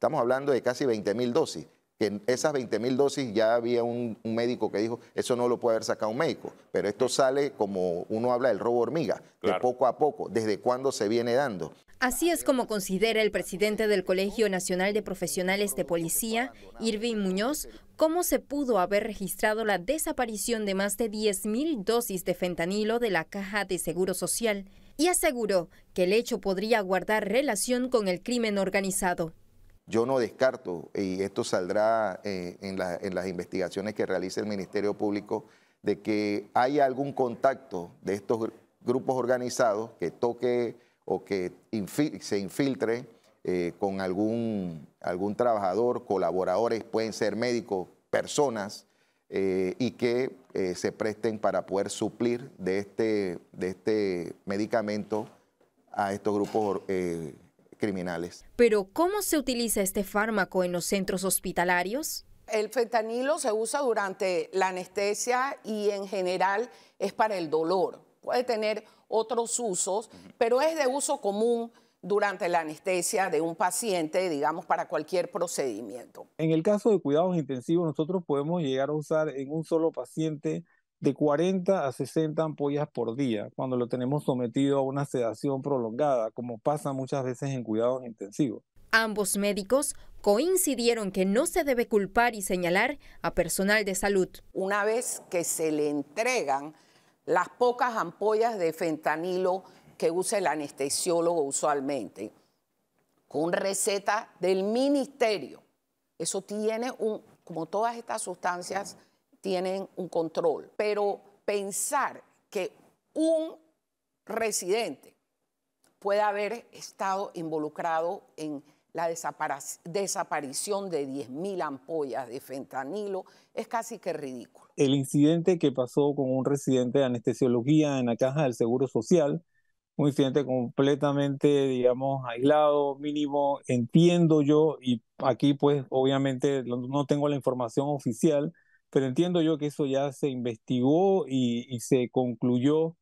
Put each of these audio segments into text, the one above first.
Estamos hablando de casi 20.000 dosis. Que en esas 20.000 dosis ya había un, médico que dijo, eso no lo puede haber sacado un médico. Pero esto sale como uno habla del robo hormiga, de poco a poco, desde cuándo se viene dando. Así es como considera el presidente del Colegio Nacional de Profesionales de Policía, Irving Muñoz, cómo se pudo haber registrado la desaparición de más de 10.000 dosis de fentanilo de la Caja de Seguro Social y aseguró que el hecho podría guardar relación con el crimen organizado. Yo no descarto, y esto saldrá eh, en, las investigaciones que realice el Ministerio Público, de que haya algún contacto de estos grupos organizados que toque o que se infiltre eh, con algún, algún trabajador, colaboradores, pueden ser médicos, personas, eh, y que se presten para poder suplir de este, de este medicamento a estos grupos criminales. Pero ¿cómo se utiliza este fármaco en los centros hospitalarios? El fentanilo se usa durante la anestesia y en general es para el dolor. Puede tener otros usos, pero es de uso común durante la anestesia de un paciente, digamos, para cualquier procedimiento. En el caso de cuidados intensivos, nosotros podemos llegar a usar en un solo paciente de 40 a 60 ampollas por día cuando lo tenemos sometido a una sedación prolongada, como pasa muchas veces en cuidados intensivos. Ambos médicos coincidieron que no se debe culpar y señalar a personal de salud. Una vez que se le entregan las pocas ampollas de fentanilo que usa el anestesiólogo usualmente, con receta del ministerio, eso tiene un, como todas estas sustancias, tienen un control. Pero pensar que un residente puede haber estado involucrado en la desaparición de 10.000 ampollas de fentanilo es casi que ridículo. El incidente que pasó con un residente de anestesiología en la caja del Seguro Social, un incidente completamente, digamos, aislado, mínimo, entiendo yo, y aquí pues obviamente no tengo la información oficial, pero entiendo yo que eso ya se investigó y, se concluyó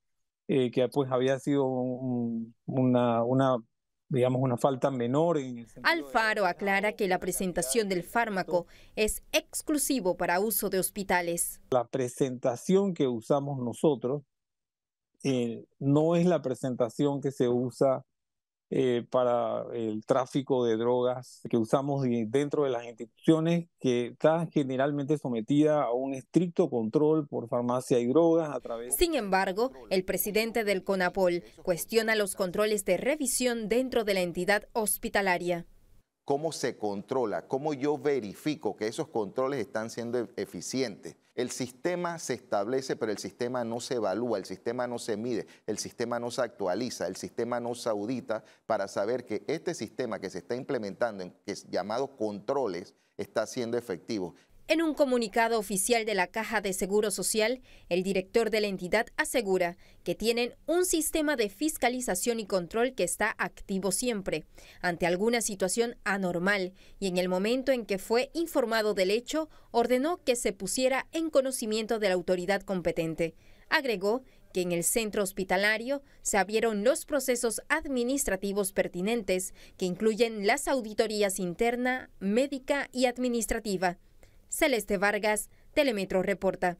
eh, que pues había sido una, una digamos, una falta menor. En el Alfaro aclara que la presentación del fármaco es exclusivo para uso de hospitales. La presentación que usamos nosotros eh, no es la presentación que se usa eh, para el tráfico de drogas que usamos dentro de las instituciones, que está generalmente sometida a un estricto control por farmacia y drogas a través... Sin embargo, el presidente del CONAPOL cuestiona los controles de revisión dentro de la entidad hospitalaria. ¿Cómo se controla? ¿Cómo yo verifico que esos controles están siendo eficientes? El sistema se establece, pero el sistema no se evalúa, el sistema no se mide, el sistema no se actualiza, el sistema no se audita para saber que este sistema que se está implementando, que es llamado controles, está siendo efectivo. En un comunicado oficial de la Caja de Seguro Social, el director de la entidad asegura que tienen un sistema de fiscalización y control que está activo siempre ante alguna situación anormal y en el momento en que fue informado del hecho, ordenó que se pusiera en conocimiento de la autoridad competente. Agregó que en el centro hospitalario se abrieron los procesos administrativos pertinentes, que incluyen las auditorías interna, médica y administrativa Celeste Vargas, Telemetro Reporta.